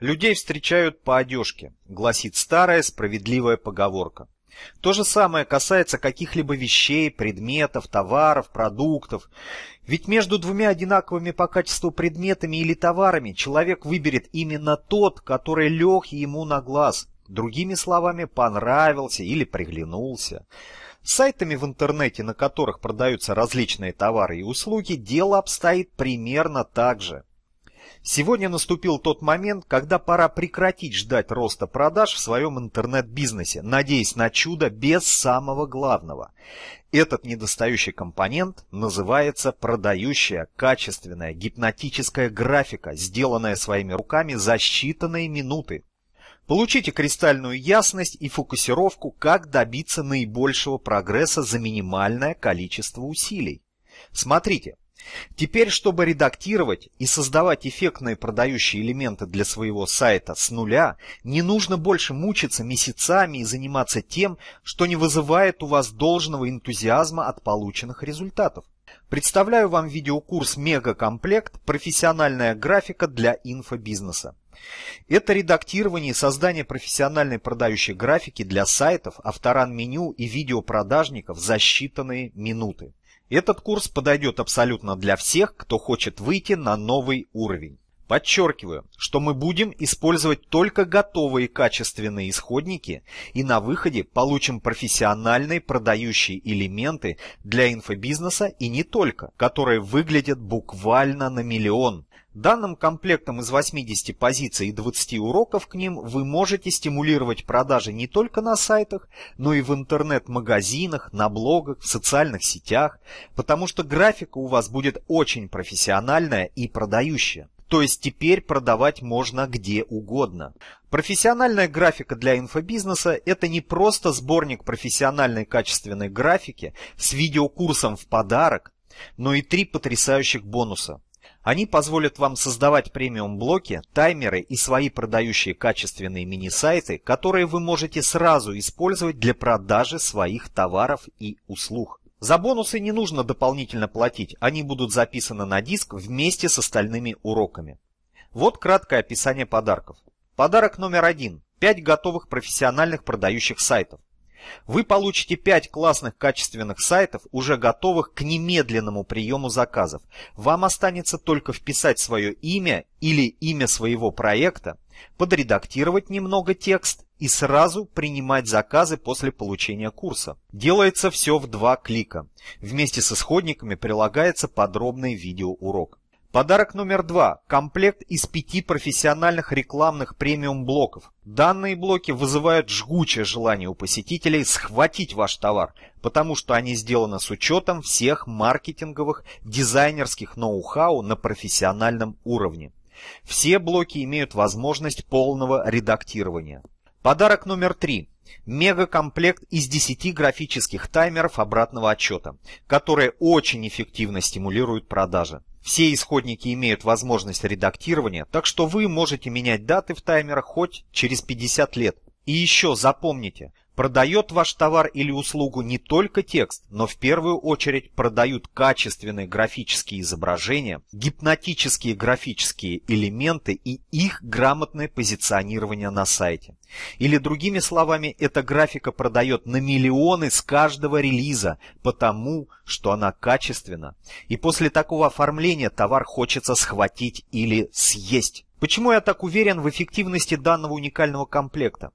Людей встречают по одежке, гласит старая справедливая поговорка. То же самое касается каких-либо вещей, предметов, товаров, продуктов. Ведь между двумя одинаковыми по качеству предметами или товарами человек выберет именно тот, который лег ему на глаз. Другими словами, понравился или приглянулся. сайтами в интернете, на которых продаются различные товары и услуги, дело обстоит примерно так же. Сегодня наступил тот момент, когда пора прекратить ждать роста продаж в своем интернет-бизнесе, надеясь на чудо без самого главного. Этот недостающий компонент называется продающая качественная гипнотическая графика, сделанная своими руками за считанные минуты. Получите кристальную ясность и фокусировку, как добиться наибольшего прогресса за минимальное количество усилий. Смотрите, Теперь, чтобы редактировать и создавать эффектные продающие элементы для своего сайта с нуля, не нужно больше мучиться месяцами и заниматься тем, что не вызывает у вас должного энтузиазма от полученных результатов. Представляю вам видеокурс «Мегакомплект. Профессиональная графика для инфобизнеса». Это редактирование и создание профессиональной продающей графики для сайтов, авторан меню и видеопродажников за считанные минуты. Этот курс подойдет абсолютно для всех, кто хочет выйти на новый уровень. Подчеркиваю, что мы будем использовать только готовые качественные исходники и на выходе получим профессиональные продающие элементы для инфобизнеса и не только, которые выглядят буквально на миллион. Данным комплектом из 80 позиций и 20 уроков к ним вы можете стимулировать продажи не только на сайтах, но и в интернет-магазинах, на блогах, в социальных сетях, потому что графика у вас будет очень профессиональная и продающая. То есть теперь продавать можно где угодно. Профессиональная графика для инфобизнеса – это не просто сборник профессиональной качественной графики с видеокурсом в подарок, но и три потрясающих бонуса – они позволят вам создавать премиум-блоки, таймеры и свои продающие качественные мини-сайты, которые вы можете сразу использовать для продажи своих товаров и услуг. За бонусы не нужно дополнительно платить, они будут записаны на диск вместе с остальными уроками. Вот краткое описание подарков. Подарок номер один. 5 готовых профессиональных продающих сайтов. Вы получите 5 классных качественных сайтов, уже готовых к немедленному приему заказов. Вам останется только вписать свое имя или имя своего проекта, подредактировать немного текст и сразу принимать заказы после получения курса. Делается все в два клика. Вместе с исходниками прилагается подробный видеоурок. Подарок номер два – комплект из пяти профессиональных рекламных премиум-блоков. Данные блоки вызывают жгучее желание у посетителей схватить ваш товар, потому что они сделаны с учетом всех маркетинговых, дизайнерских ноу-хау на профессиональном уровне. Все блоки имеют возможность полного редактирования. Подарок номер три – Мегакомплект из 10 графических таймеров обратного отчета, которые очень эффективно стимулируют продажи. Все исходники имеют возможность редактирования, так что вы можете менять даты в таймерах хоть через 50 лет. И еще запомните, Продает ваш товар или услугу не только текст, но в первую очередь продают качественные графические изображения, гипнотические графические элементы и их грамотное позиционирование на сайте. Или другими словами, эта графика продает на миллионы с каждого релиза, потому что она качественна. И после такого оформления товар хочется схватить или съесть. Почему я так уверен в эффективности данного уникального комплекта?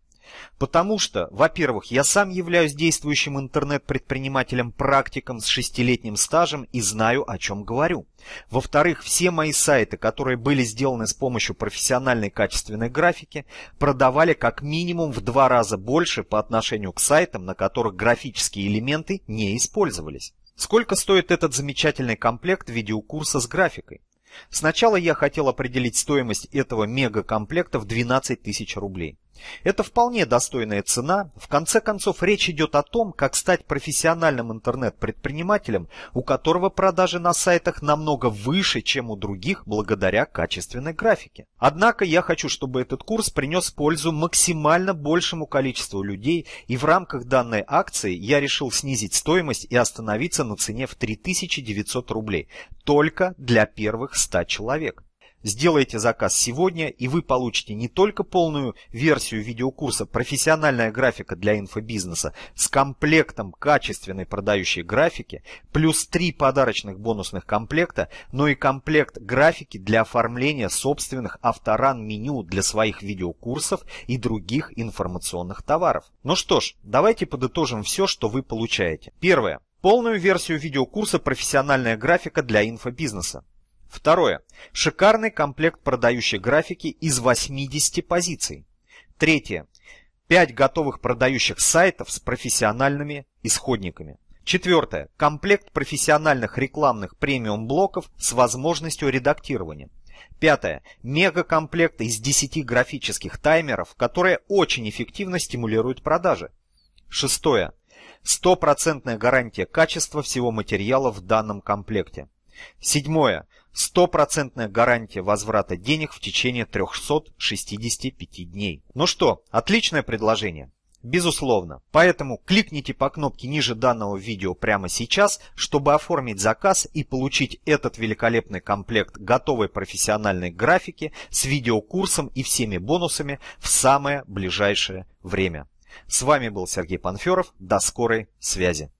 Потому что, во-первых, я сам являюсь действующим интернет-предпринимателем-практиком с шестилетним стажем и знаю, о чем говорю. Во-вторых, все мои сайты, которые были сделаны с помощью профессиональной качественной графики, продавали как минимум в два раза больше по отношению к сайтам, на которых графические элементы не использовались. Сколько стоит этот замечательный комплект видеокурса с графикой? Сначала я хотел определить стоимость этого мегакомплекта в 12 тысяч рублей. Это вполне достойная цена. В конце концов, речь идет о том, как стать профессиональным интернет-предпринимателем, у которого продажи на сайтах намного выше, чем у других, благодаря качественной графике. Однако я хочу, чтобы этот курс принес пользу максимально большему количеству людей, и в рамках данной акции я решил снизить стоимость и остановиться на цене в 3900 рублей, только для первых 100 человек. Сделайте заказ сегодня, и вы получите не только полную версию видеокурса «Профессиональная графика для инфобизнеса» с комплектом качественной продающей графики, плюс три подарочных бонусных комплекта, но и комплект графики для оформления собственных авторан-меню для своих видеокурсов и других информационных товаров. Ну что ж, давайте подытожим все, что вы получаете. Первое. Полную версию видеокурса «Профессиональная графика для инфобизнеса». Второе. Шикарный комплект продающей графики из 80 позиций. Третье. 5 готовых продающих сайтов с профессиональными исходниками. Четвертое. Комплект профессиональных рекламных премиум-блоков с возможностью редактирования. Пятое. Мегакомплект из 10 графических таймеров, которые очень эффективно стимулируют продажи. Шестое. Стопроцентная гарантия качества всего материала в данном комплекте. Седьмое стопроцентная гарантия возврата денег в течение 365 дней. Ну что, отличное предложение. Безусловно. Поэтому кликните по кнопке ниже данного видео прямо сейчас, чтобы оформить заказ и получить этот великолепный комплект готовой профессиональной графики с видеокурсом и всеми бонусами в самое ближайшее время. С вами был Сергей Панферов. До скорой связи.